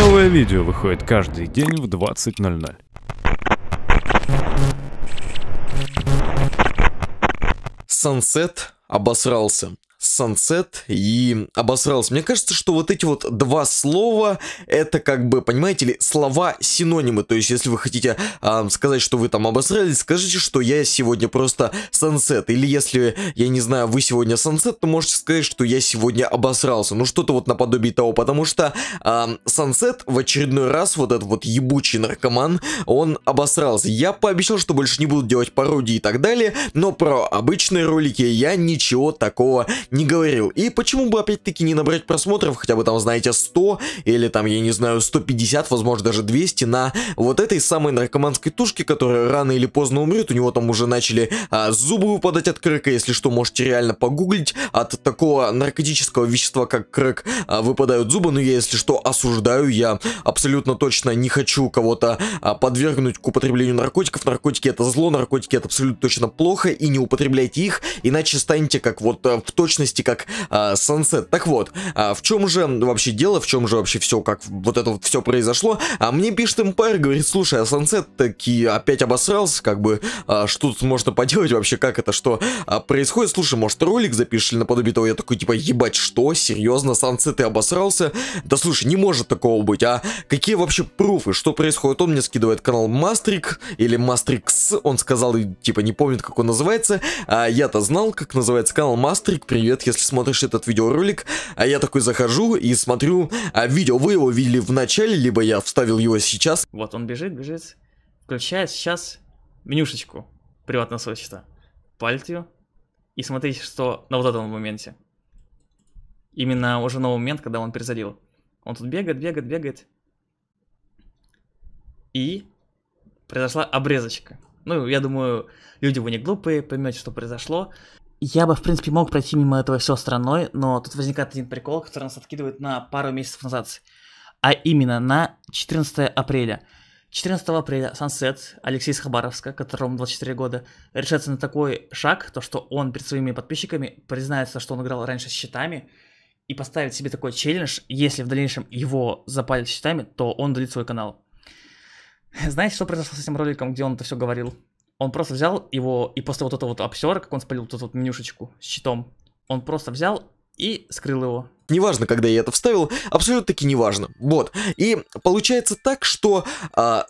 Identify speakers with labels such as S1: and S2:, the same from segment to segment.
S1: Новое видео выходит каждый день в 20.00. Сансет обосрался. Sunset и обосрался. Мне кажется, что вот эти вот два слова, это как бы, понимаете ли, слова-синонимы. То есть, если вы хотите э, сказать, что вы там обосрались, скажите, что я сегодня просто Sunset. Или если, я не знаю, вы сегодня Sunset, то можете сказать, что я сегодня обосрался. Ну, что-то вот наподобие того, потому что э, Sunset в очередной раз, вот этот вот ебучий наркоман, он обосрался. Я пообещал, что больше не буду делать пародии и так далее, но про обычные ролики я ничего такого не говорил. И почему бы опять-таки не набрать просмотров, хотя бы там, знаете, 100 или там, я не знаю, 150, возможно, даже 200 на вот этой самой наркоманской тушке, которая рано или поздно умрет. У него там уже начали а, зубы выпадать от крыка, если что, можете реально погуглить. От такого наркотического вещества, как крык, а, выпадают зубы. Но я, если что, осуждаю. Я абсолютно точно не хочу кого-то а, подвергнуть к употреблению наркотиков. Наркотики это зло, наркотики это абсолютно точно плохо. И не употребляйте их, иначе станете как вот а, в точно сущности, как а, Сансет. Так вот, а, в чем же вообще дело, в чем же вообще все, как вот это вот все произошло? А мне пишет Empire, говорит, слушай, а Сансет таки опять обосрался, как бы, а, что тут можно поделать вообще, как это, что а, происходит? Слушай, может ролик запишешь или наподобие того? Я такой, типа, ебать, что? Серьезно, Сансет, и обосрался? Да слушай, не может такого быть, а какие вообще пруфы, что происходит? Он мне скидывает канал Мастрик или Мастрикс, он сказал, типа, не помнит, как он называется, а я-то знал, как называется канал Мастрик, привет привет, если смотришь этот видеоролик. А я такой захожу и смотрю, а видео вы его видели в начале, либо я вставил его сейчас. Вот он бежит, бежит, включает сейчас менюшечку приватного соцсета. Пальтью. И смотрите, что на вот этом моменте. Именно уже на момент, когда он перезалил. Он тут бегает, бегает, бегает. И произошла обрезочка. Ну, я думаю, люди вы не глупые, поймете, что произошло я бы, в принципе, мог пройти мимо этого все страной, но тут возникает один прикол, который нас откидывает на пару месяцев назад, а именно на 14 апреля. 14 апреля Сансет, Алексей из которому 24 года, решается на такой шаг, то что он перед своими подписчиками признается, что он играл раньше с щитами, и поставит себе такой челлендж, если в дальнейшем его запалят щитами, то он удалит свой канал. Знаете, что произошло с этим роликом, где он это все говорил? Он просто взял его, и после вот этого вот обсера, как он спалил вот эту вот менюшечку с щитом, он просто взял и скрыл его. Неважно, когда я это вставил, абсолютно таки неважно. Вот. И получается так, что э,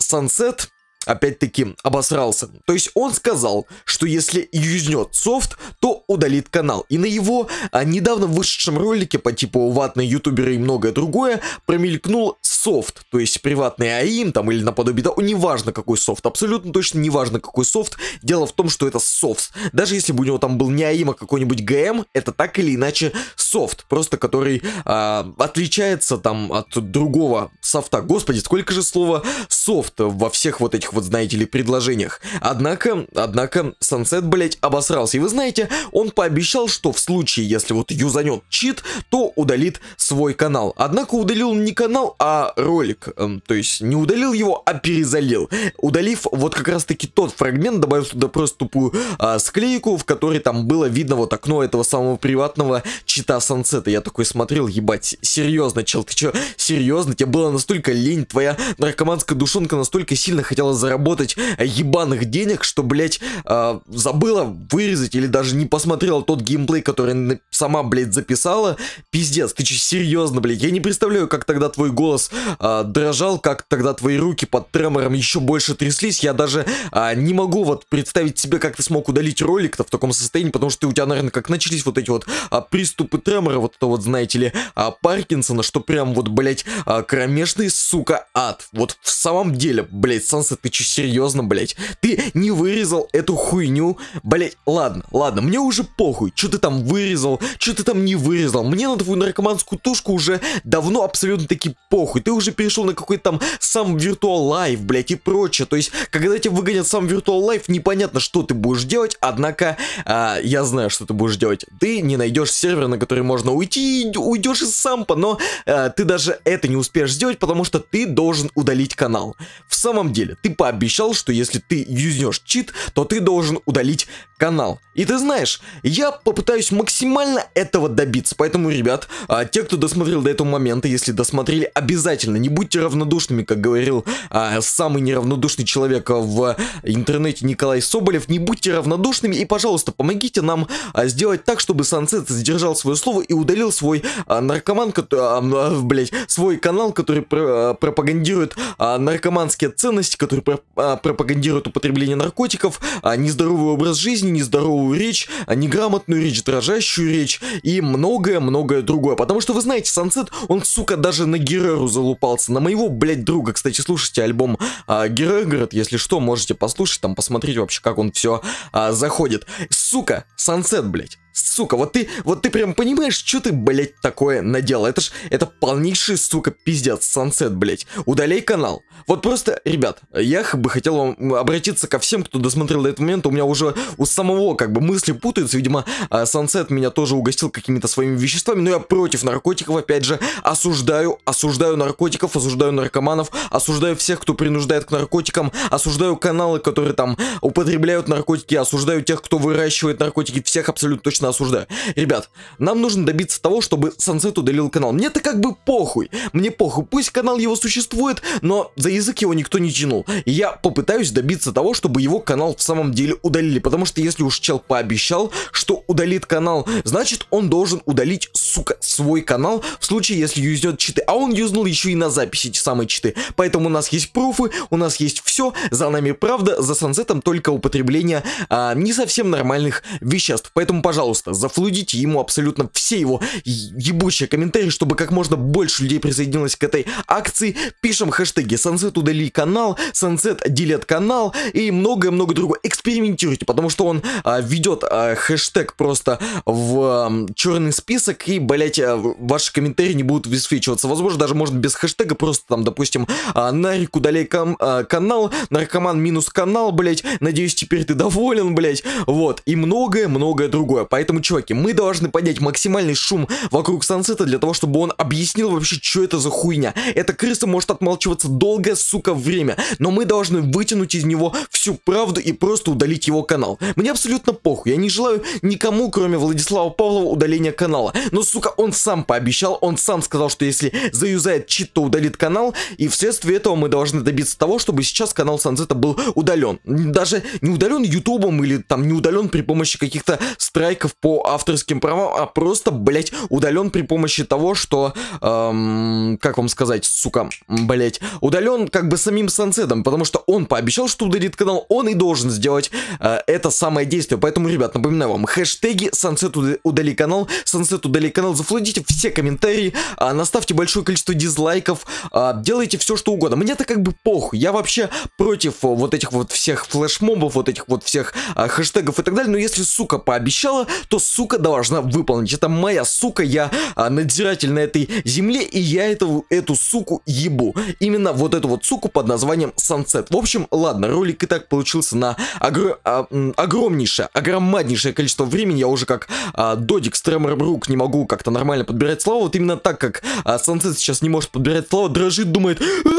S1: опять-таки обосрался. То есть он сказал, что если юзнет софт, то удалит канал. И на его а, недавно вышедшем ролике по типу ватные ютуберы и многое другое промелькнул софт, то есть приватный АИМ там или наподобие того, неважно какой софт, абсолютно точно неважно какой софт, дело в том, что это софт. Даже если бы у него там был не АИМ, а какой-нибудь ГМ, это так или иначе софт, просто который а, отличается там от другого софта. Господи, сколько же слова софт во всех вот этих вот, знаете ли, предложениях. Однако, однако, Sunset, блять, обосрался. И вы знаете, он пообещал, что в случае, если вот юзанет чит, то удалит свой канал. Однако удалил не канал, а ролик. Эм, то есть не удалил его, а перезалил. Удалив вот как раз-таки тот фрагмент, добавил сюда просто тупую а, склейку, в которой там было видно вот окно этого самого приватного чита Сансета. Я такой смотрел, ебать, серьезно, чел, ты че серьезно? Тебе было настолько лень, твоя наркоманская душонка настолько сильно хотела заработать э, ебаных денег, что, блять э, забыла вырезать или даже не посмотрела тот геймплей, который сама, блять записала. Пиздец, ты че, серьезно, блять? Я не представляю, как тогда твой голос а, дрожал, как тогда твои руки под тремором еще больше тряслись. Я даже а, не могу вот представить себе, как ты смог удалить ролик-то в таком состоянии, потому что у тебя, наверное, как начались вот эти вот а, приступы тремора, вот это вот, знаете ли, а, Паркинсона, что прям вот, блядь, а, кромешный, сука, ад. Вот в самом деле, блядь, Санса, ты че, серьезно, блядь? Ты не вырезал эту хуйню? Блядь, ладно, ладно, мне уже похуй, что ты там вырезал, что ты там не вырезал. Мне на твою наркоманскую тушку уже давно абсолютно таки похуй ты уже перешел на какой-то там сам Virtual Life, блять и прочее. То есть, когда тебя выгонят сам Virtual Life, непонятно, что ты будешь делать, однако э, я знаю, что ты будешь делать. Ты не найдешь сервер, на который можно уйти, уйдешь из сампа, но э, ты даже это не успеешь сделать, потому что ты должен удалить канал. В самом деле, ты пообещал, что если ты юзнешь чит, то ты должен удалить канал. И ты знаешь, я попытаюсь максимально этого добиться, поэтому, ребят, э, те, кто досмотрел до этого момента, если досмотрели, обязательно обязательно, не будьте равнодушными, как говорил а, самый неравнодушный человек в интернете Николай Соболев. Не будьте равнодушными и, пожалуйста, помогите нам а, сделать так, чтобы Сансет сдержал свое слово и удалил свой а, наркоман, а, а, блядь, свой канал, который про, а, пропагандирует а, наркоманские ценности, который про, а, пропагандирует употребление наркотиков, а, нездоровый образ жизни, нездоровую речь, а, неграмотную речь, дрожащую речь и многое-многое другое. Потому что вы знаете, Сансет, он, сука, даже на Гереру заложил Google на моего, блядь, друга. Кстати, слушайте альбом а, Герегород, если что, можете послушать, там посмотреть вообще, как он все а, заходит. Сука, Сансет, блядь. Сука, вот ты, вот ты прям понимаешь, что ты, блядь, такое надел? Это ж, это полнейший, сука, пиздец, сансет, блядь. Удаляй канал. Вот просто, ребят, я бы хотел вам обратиться ко всем, кто досмотрел до этого момента. У меня уже у самого, как бы, мысли путаются. Видимо, а, сансет меня тоже угостил какими-то своими веществами. Но я против наркотиков, опять же, осуждаю, осуждаю наркотиков, осуждаю наркоманов, осуждаю всех, кто принуждает к наркотикам, осуждаю каналы, которые там употребляют наркотики, осуждаю тех, кто выращивает наркотики, всех абсолютно точно конечно, осуждаю. Ребят, нам нужно добиться того, чтобы Сансет удалил канал. мне это как бы похуй. Мне похуй. Пусть канал его существует, но за язык его никто не тянул. И я попытаюсь добиться того, чтобы его канал в самом деле удалили. Потому что если уж чел пообещал, что удалит канал, значит он должен удалить сука, свой канал в случае, если юзнет читы. А он юзнул еще и на записи эти самые читы. Поэтому у нас есть профы, у нас есть все, за нами правда, за сансетом только употребление а, не совсем нормальных веществ. Поэтому, пожалуйста, зафлудите ему абсолютно все его ебучие комментарии, чтобы как можно больше людей присоединилось к этой акции. Пишем хэштеги Sunset удали канал, Sunset делет канал и многое-много другое. Экспериментируйте, потому что он а, ведет а, хэштег просто в а, черный список и блять, а, ваши комментарии не будут высвечиваться. Возможно, даже может без хэштега просто там, допустим, а, нарик удаляй а, канал, наркоман минус канал, блять, надеюсь, теперь ты доволен, блять, вот, и многое-многое другое. Поэтому, чуваки, мы должны поднять максимальный шум вокруг Сансета для того, чтобы он объяснил вообще, что это за хуйня. Эта крыса может отмалчиваться долгое, сука, время, но мы должны вытянуть из него все всю правду и просто удалить его канал. Мне абсолютно похуй, я не желаю никому, кроме Владислава Павлова, удаления канала. Но, сука, он сам пообещал, он сам сказал, что если заюзает чит, то удалит канал, и вследствие этого мы должны добиться того, чтобы сейчас канал Санзета был удален. Даже не удален Ютубом или там не удален при помощи каких-то страйков по авторским правам, а просто, блять, удален при помощи того, что, эм, как вам сказать, сука, блять, удален как бы самим Санседом, потому что он пообещал, что удалит канал, канал, он и должен сделать э, это самое действие. Поэтому, ребят, напоминаю вам, хэштеги Sunset удали канал, Sunset удали канал, зафлудите все комментарии, э, наставьте большое количество дизлайков, э, делайте все, что угодно. Мне это как бы похуй, я вообще против э, вот этих вот всех флешмобов, вот этих вот всех э, хэштегов и так далее, но если сука пообещала, то сука должна выполнить. Это моя сука, я э, надзиратель на этой земле, и я этого, эту суку ебу. Именно вот эту вот суку под названием Sunset. В общем, ладно, ролик и так Ништяк получился на огр... а, огромнейшее, огромнаднейшее количество времени. Я уже как а, Додик с Тремор Брук не могу как-то нормально подбирать слова. Вот именно так, как а, Сансет сейчас не может подбирать слова, дрожит, думает... «Э,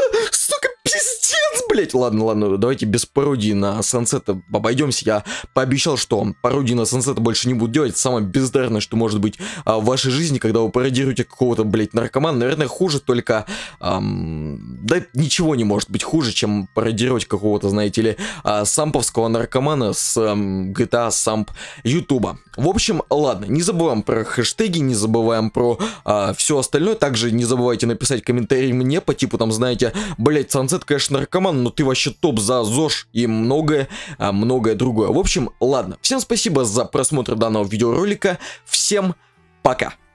S1: блядь, ладно, ладно, давайте без пародии на Сансета обойдемся. Я пообещал, что пародии на Сансета больше не буду делать. Самое бездарное, что может быть а, в вашей жизни, когда вы пародируете какого-то, блять, наркомана. Наверное, хуже только... Ам, да ничего не может быть хуже, чем пародировать какого-то, знаете ли, а, самповского наркомана с ам, GTA а, Самп Ютуба. В общем, ладно, не забываем про хэштеги, не забываем про а, все остальное. Также не забывайте написать комментарий мне по типу, там, знаете, блять, Сансет, конечно, наркоман, но но ну, ты вообще топ за ЗОЖ и многое-многое а, другое. В общем, ладно. Всем спасибо за просмотр данного видеоролика. Всем пока!